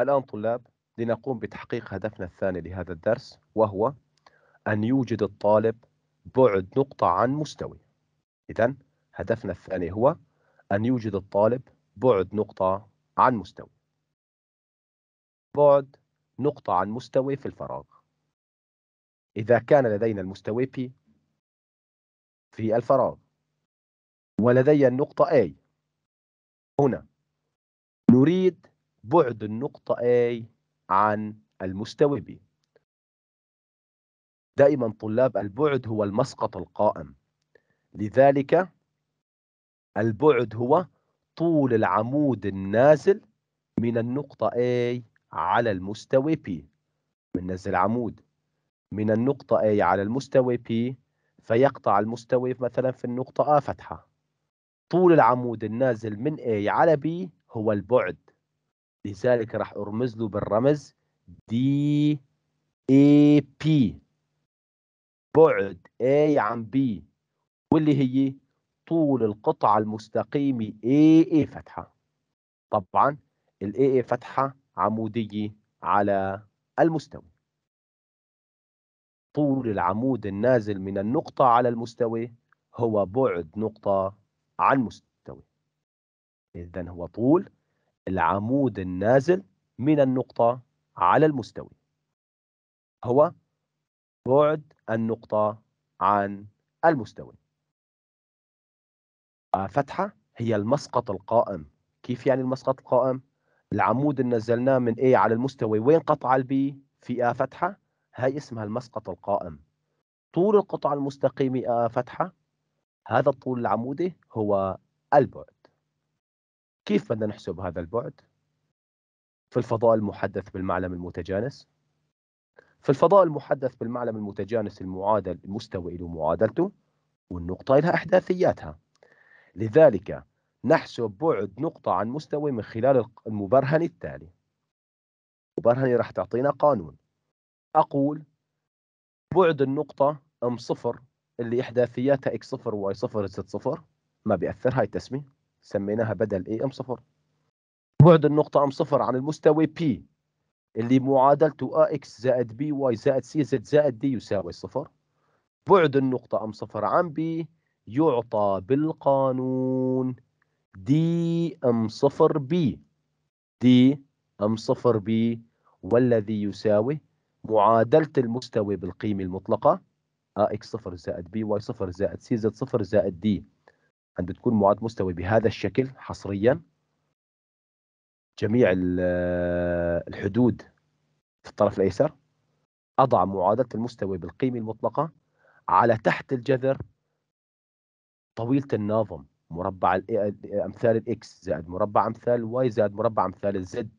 الآن طلاب لنقوم بتحقيق هدفنا الثاني لهذا الدرس وهو أن يوجد الطالب بعد نقطة عن مستوي إذا هدفنا الثاني هو أن يوجد الطالب بعد نقطة عن مستوي بعد نقطة عن مستوي في الفراغ إذا كان لدينا المستوي P في الفراغ ولدي النقطة A هنا نريد بعد النقطة A عن المستوى B دائما طلاب البعد هو المسقط القائم لذلك البعد هو طول العمود النازل من النقطة A على المستوى P نزل عمود من النقطة A على المستوى P فيقطع المستوى مثلا في النقطة A فتحة طول العمود النازل من A على B هو البعد لذلك راح ارمز له بالرمز دي اي بي بعد اي عن بي واللي هي طول القطعة المستقيمة اي اي فتحة طبعا الاي اي فتحة عمودية على المستوى طول العمود النازل من النقطة على المستوى هو بعد نقطة عن مستوى إذا هو طول العمود النازل من النقطة على المستوي هو بعد النقطة عن المستوي فتحة هي المسقط القائم كيف يعني المسقط القائم؟ العمود اللي نزلناه من A على المستوي وين قطع البي في A فتحة؟ هاي اسمها المسقط القائم طول القطعة المستقيمة A فتحة هذا الطول العمودي هو البعد كيف بدنا نحسب هذا البعد؟ في الفضاء المحدث بالمعلم المتجانس في الفضاء المحدث بالمعلم المتجانس المعادل المستوى له معادلته والنقطة لها إحداثياتها لذلك نحسب بعد نقطة عن مستوى من خلال المبرهن التالي المبرهن راح تعطينا قانون أقول بعد النقطة ام صفر اللي إحداثياتها اكس صفر واي صفر زد صفر ما بيأثر هاي التسمية سميناها بدل اي ام صفر بعد النقطة ام صفر عن المستوى بي اللي معادلته a x زائد بي y زائد سي زد زائد دي يساوي صفر بعد النقطة ام صفر عن b يعطى بالقانون d ام صفر b d ام صفر b والذي يساوي معادلة المستوى بالقيمة المطلقة a x صفر زائد بي y صفر زائد سي زد صفر زائد دي أن تكون معاد مستوي بهذا الشكل حصريا جميع الحدود في الطرف الأيسر أضع معادلة المستوي بالقيمة المطلقة على تحت الجذر طويلة الناظم مربع أمثال الإكس زائد مربع أمثال الواي زائد مربع أمثال الزد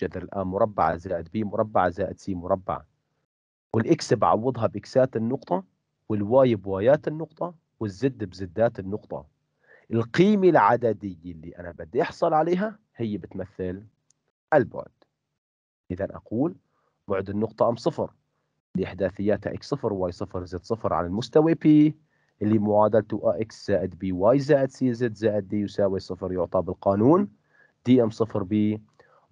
جذر الآن مربع زائد بي مربع زائد سي مربع والإكس بعوضها بإكسات النقطة والواي بوايات النقطة والزد بزدات النقطة القيمة العددية اللي أنا بدي أحصل عليها هي بتمثل البعد إذا أقول بعد النقطة أم صفر لإحداثياتها x صفر y صفر z صفر على المستوى P اللي معادلته ax زائد y زائد cz زائد d يساوي صفر يعطى بالقانون دي ام صفر بي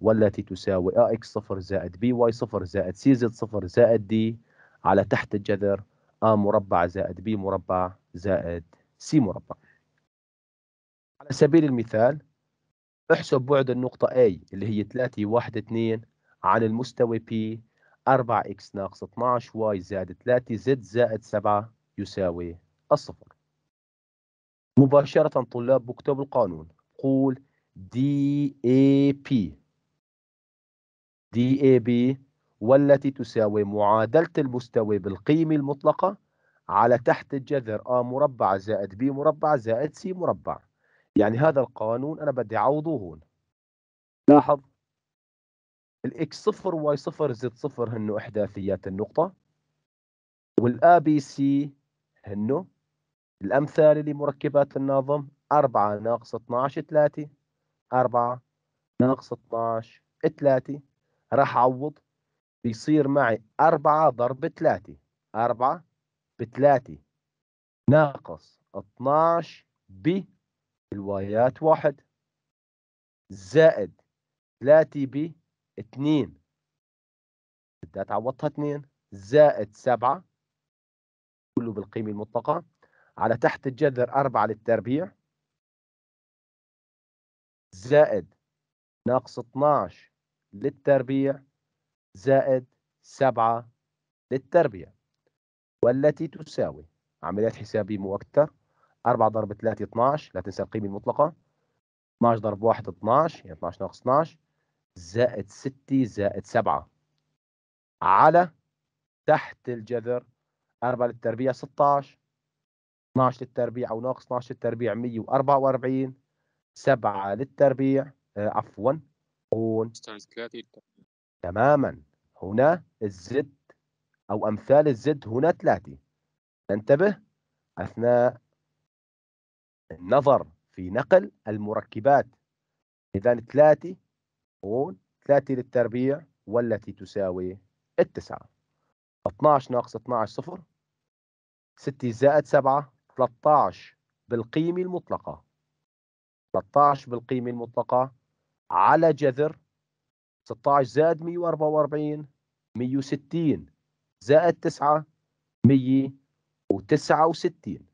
والتي تساوي ax صفر زائد y صفر زائد cz صفر زائد d على تحت الجذر a مربع زائد b مربع زائد c مربع على سبيل المثال احسب بعد النقطة A اللي هي 3 1 2 عن المستوى P 4x ناقص 12y زائد 3z زائد 7 يساوي الصفر مباشرة طلاب بكتب القانون قول DAP DAB والتي تساوي معادلة المستوى بالقيمة المطلقة على تحت الجذر A مربع زائد B مربع زائد C مربع يعني هذا القانون انا بدي اعوضه هون نعم. لاحظ الاكس صفر واي صفر زد صفر هن احداثيات النقطه والا بي سي هن الامثله لمركبات الناظم 4 ناقص 12 3 4 ناقص 12 3 راح اعوض بيصير معي 4 ضرب 3 4 ب 3 ناقص 12 ب الوايات واحد زائد 3 بي 2 بدي تعوضها 2 زائد 7 كله بالقيمة المطلقة على تحت الجذر 4 للتربيع زائد ناقص 12 للتربيع زائد 7 للتربيع والتي تساوي عمليات حسابية مؤكدة 4 ضرب 3 12 لا تنسى القيمة المطلقة 12 ضرب 1 12 يعني 12 ناقص 12 زائد 6 زائد 7 على تحت الجذر 4 للتربيع 16 12 للتربيع او ناقص 12 للتربيع 144 7 للتربيع آه عفوا هون تماما هنا الزد او امثال الزد هنا 3 ننتبه اثناء النظر في نقل المركبات إذا ثلاثة هون ثلاثة للتربيع والتي تساوي التسعة 12 ناقص 12 صفر 6 زائد 7 13 بالقيمة المطلقة 13 بالقيمة المطلقة على جذر 16 زائد 144 160 زائد 9 169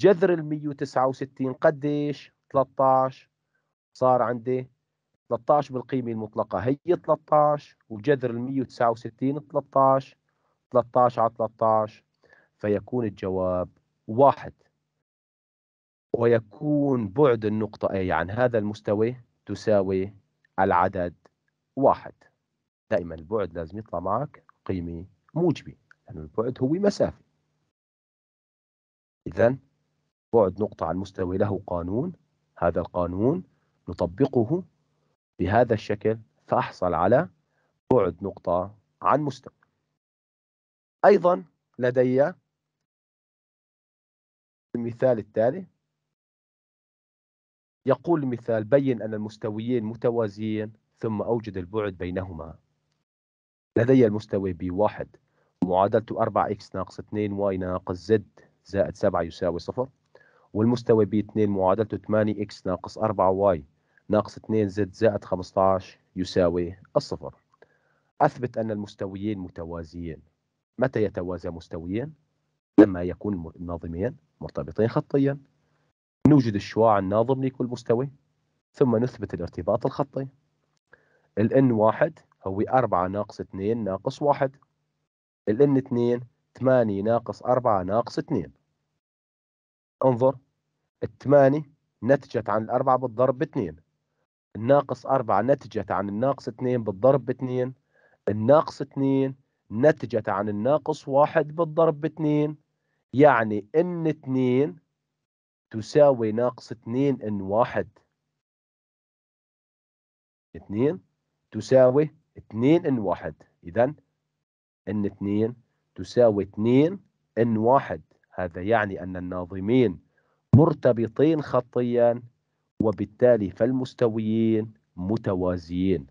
جذر ال 169 قديش 13 صار عندي 13 بالقيمة المطلقة هي 13 وجذر ال 169 13 13 على 13 فيكون الجواب واحد ويكون بعد النقطة A إيه؟ عن يعني هذا المستوى تساوي العدد واحد دائما البعد لازم يطلع معك قيمة موجبة لأن البعد هو مسافة إذا بعد نقطة عن مستوى له قانون هذا القانون نطبقه بهذا الشكل فأحصل على بعد نقطة عن مستوى أيضا لدي المثال التالي يقول المثال بين أن المستويين متوازيين ثم أوجد البعد بينهما لدي المستوي ب B1 معادلته 4x ناقص 2y ناقص z زائد 7 يساوي صفر والمستوى ب 2 معادلته 8 اكس ناقص 4 واي ناقص 2 زد زائد 15 يساوي الصفر أثبت أن المستويين متوازيين متى يتوازى مستويين؟ لما يكون الناظمين مرتبطين خطيا نوجد الشعاع الناظم لكل مستوي ثم نثبت الارتباط الخطي الان واحد هو 4 ناقص 2 ناقص 1 الان 2 8 ناقص 4 ناقص 2 انظر الثمانية نتجت عن الأربعة بالضرب باثنين الناقص أربعة نتجت عن الناقص اثنين بالضرب باثنين الناقص اثنين نتجت عن الناقص واحد بالضرب باثنين يعني إن اثنين تساوي ناقص اثنين إن واحد اثنين تساوي اثنين إن واحد إذا إن اثنين تساوي اثنين إن واحد هذا يعني أن الناظمين مرتبطين خطيا وبالتالي فالمستويين متوازيين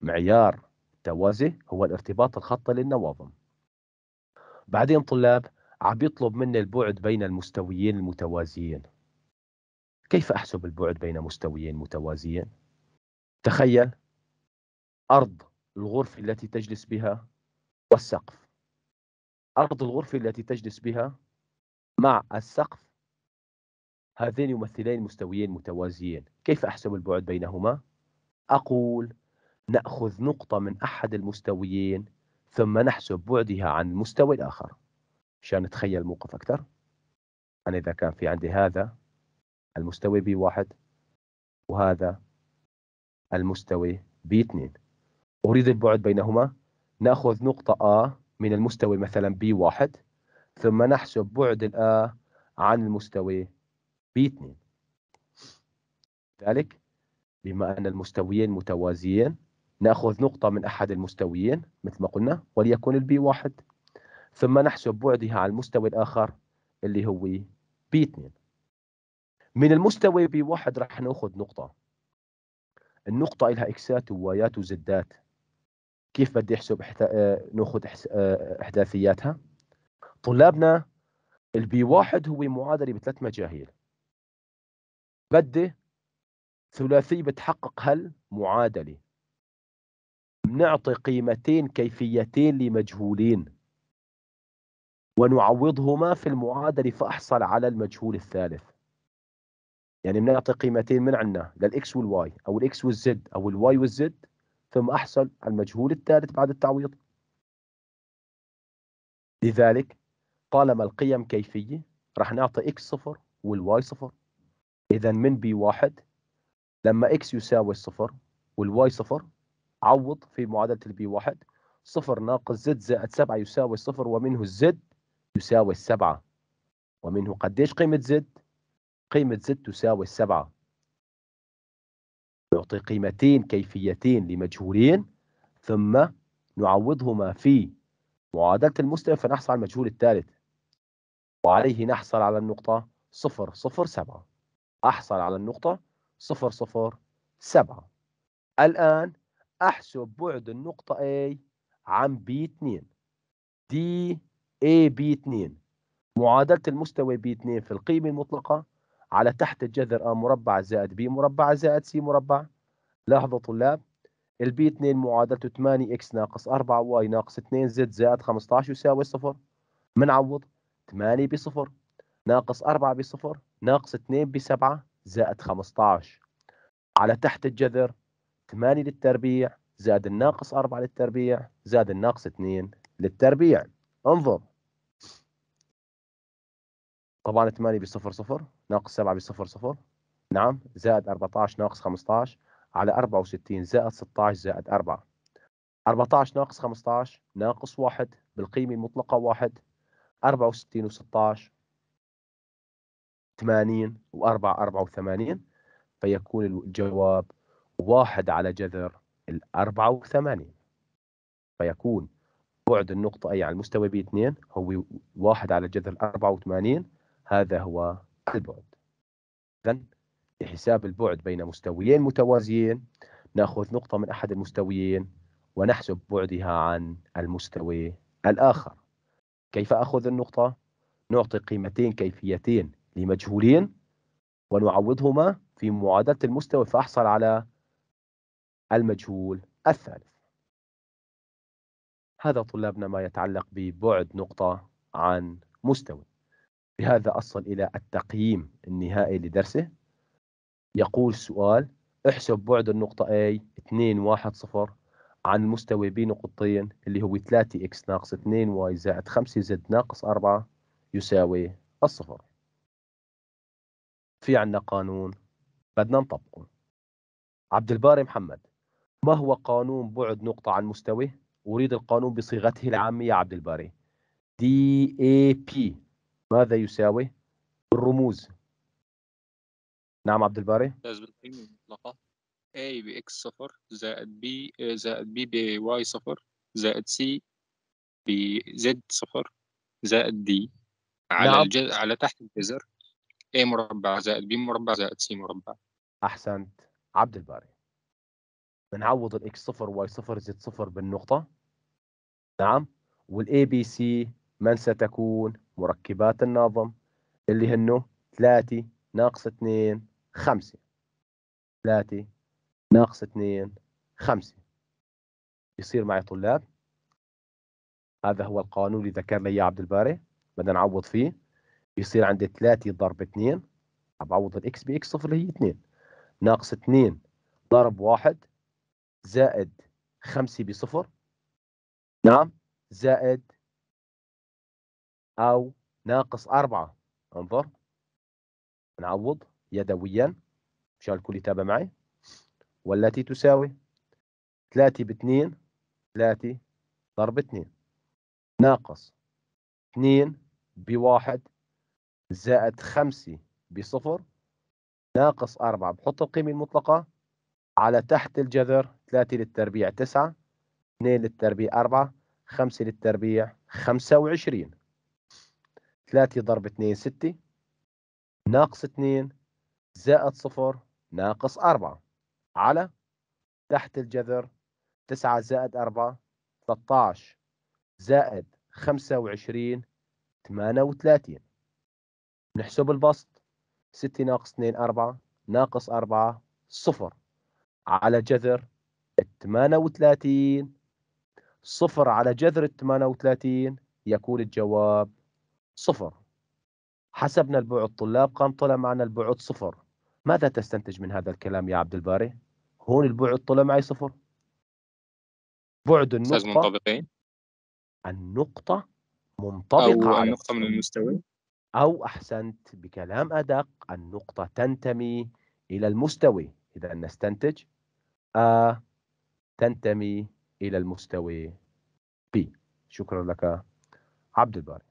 معيار التوازي هو الارتباط الخطي للنواظم بعدين طلاب عم يطلب مني البعد بين المستويين المتوازيين كيف أحسب البعد بين مستويين متوازيين؟ تخيل أرض الغرفة التي تجلس بها والسقف أرض الغرفة التي تجلس بها مع السقف هذين يمثلين مستويين متوازيين كيف أحسب البعد بينهما؟ أقول نأخذ نقطة من أحد المستويين ثم نحسب بعدها عن المستوى الآخر عشان نتخيل موقف أكثر أنا إذا كان في عندي هذا المستوي بي 1 وهذا المستوي بي 2 أريد البعد بينهما نأخذ نقطة A من المستوى مثلا B1 ثم نحسب بعد الآ عن المستوى b 2 ذلك بما أن المستويين متوازيين نأخذ نقطة من أحد المستويين مثل ما قلنا وليكن البي واحد ثم نحسب بعدها عن المستوى الآخر اللي هو بي 2 من المستوى بي واحد راح نأخذ نقطة النقطة لها إكسات ووايات وزدات كيف بدي احسب حتا... آه، ناخذ آه، احداثياتها طلابنا البي واحد هو معادله بثلاث مجاهيل بدي ثلاثي بتحقق هالمعادله بنعطي قيمتين كيفيتين لمجهولين ونعوضهما في المعادله فاحصل على المجهول الثالث يعني بنعطي قيمتين من عندنا للاكس والواي او الاكس والزد او الواي والزد ثم أحصل المجهول الثالث بعد التعويض لذلك طالما القيم كيفية راح نعطي x صفر والواي صفر إذا من بي واحد لما x يساوي صفر والواي صفر عوض في معادلة البي واحد صفر ناقص زد زائد سبعة يساوي صفر ومنه الزد يساوي السبعة ومنه قديش قيمة زد؟ قيمة زد تساوي السبعة نعطي قيمتين كيفيتين لمجهولين ثم نعوضهما في معادلة المستوى فنحصل على المجهول الثالث وعليه نحصل على النقطة صفر صفر سبعة أحصل على النقطة صفر صفر سبعة الآن أحسب بعد النقطة A عن B2 D A B2 معادلة المستوى B2 في القيمة المطلقة على تحت الجذر A مربع زائد B مربع زائد C مربع لاحظوا طلاب البي 2 معادلته 8 اكس ناقص 4 واي ناقص 2 زد زائد 15 يساوي صفر بنعوض 8 بصفر ناقص 4 بصفر ناقص 2 بسبعة زائد 15 على تحت الجذر 8 للتربيع زائد الناقص 4 للتربيع زائد الناقص 2 للتربيع انظر طبعا 8 بصفر صفر ناقص 7 بصفر صفر نعم زائد 14 ناقص 15 على 64 زائد 16 زائد 4 14 ناقص 15 ناقص 1 بالقيمة المطلقة 1 64 و16 80 و4 84 فيكون الجواب 1 على جذر ال 84 فيكون بعد النقطة أي على المستوى ب 2 هو 1 على جذر 84 هذا هو البعد إذا لحساب البعد بين مستويين متوازيين ناخذ نقطة من أحد المستويين ونحسب بعدها عن المستوي الآخر كيف أخذ النقطة؟ نعطي قيمتين كيفيتين لمجهولين ونعوضهما في معادلة المستوى فأحصل على المجهول الثالث هذا طلابنا ما يتعلق ببعد نقطة عن مستوى بهذا أصل إلى التقييم النهائي لدرسه يقول سؤال احسب بعد النقطة A 2 1 0 عن مستوى B نقطتين اللي هو 3x ناقص 2y زائد 5z ناقص 4 يساوي الصفر في عنا قانون بدنا نطبقه عبد الباري محمد ما هو قانون بعد نقطة عن مستوى أريد القانون بصيغته العامية يا عبد الباري دي اي بي ماذا يساوي الرموز نعم عبد الباري لازم مطلقة A x صفر زائد B آه، زائد B y صفر زائد C بزد صفر زائد D على نعم. الجز... على تحت الجذر A مربع زائد B مربع زائد C مربع أحسنت عبد الباري بنعوض الإكس صفر y صفر زد صفر بالنقطة نعم والA B C من ستكون مركبات النظم اللي هنه 3 ناقص 2 خمسة ثلاثة ناقص اثنين خمسة يصير معي طلاب هذا هو القانون اللي ذكر لي عبد الباري بدنا نعوض فيه يصير عندي ثلاثة ضرب اثنين بعوض الإكس بإكس صفر اللي هي اثنين ناقص اثنين ضرب واحد زائد خمسة بصفر نعم زائد أو ناقص أربعة انظر نعوض يدويا مشان الكل يتابع معي والتي تساوي 3 ب 2 3 ضرب 2 ناقص 2 ب 1 زائد 5 ب 0 ناقص 4 بحط القيمة المطلقة على تحت الجذر 3 للتربيع 9 2 للتربيع 4 5 للتربيع 25 3 ضرب 2 6 ناقص 2 زائد صفر ناقص أربعة على تحت الجذر تسعة زائد أربعة 13 زائد 25 38 نحسب البسط 6 ناقص 2 4 ناقص 4 صفر على جذر 38 صفر على جذر 38 يكون الجواب صفر حسبنا البعد طلاب قام طلع معنا البعد صفر ماذا تستنتج من هذا الكلام يا عبد الباري؟ هون البعد طلع معي صفر بعد النقطة منطبقين النقطة منطبقة أو النقطة من المستوى أو أحسنت بكلام أدق النقطة تنتمي إلى المستوي إذا نستنتج أ تنتمي إلى المستوي B شكرا لك عبد الباري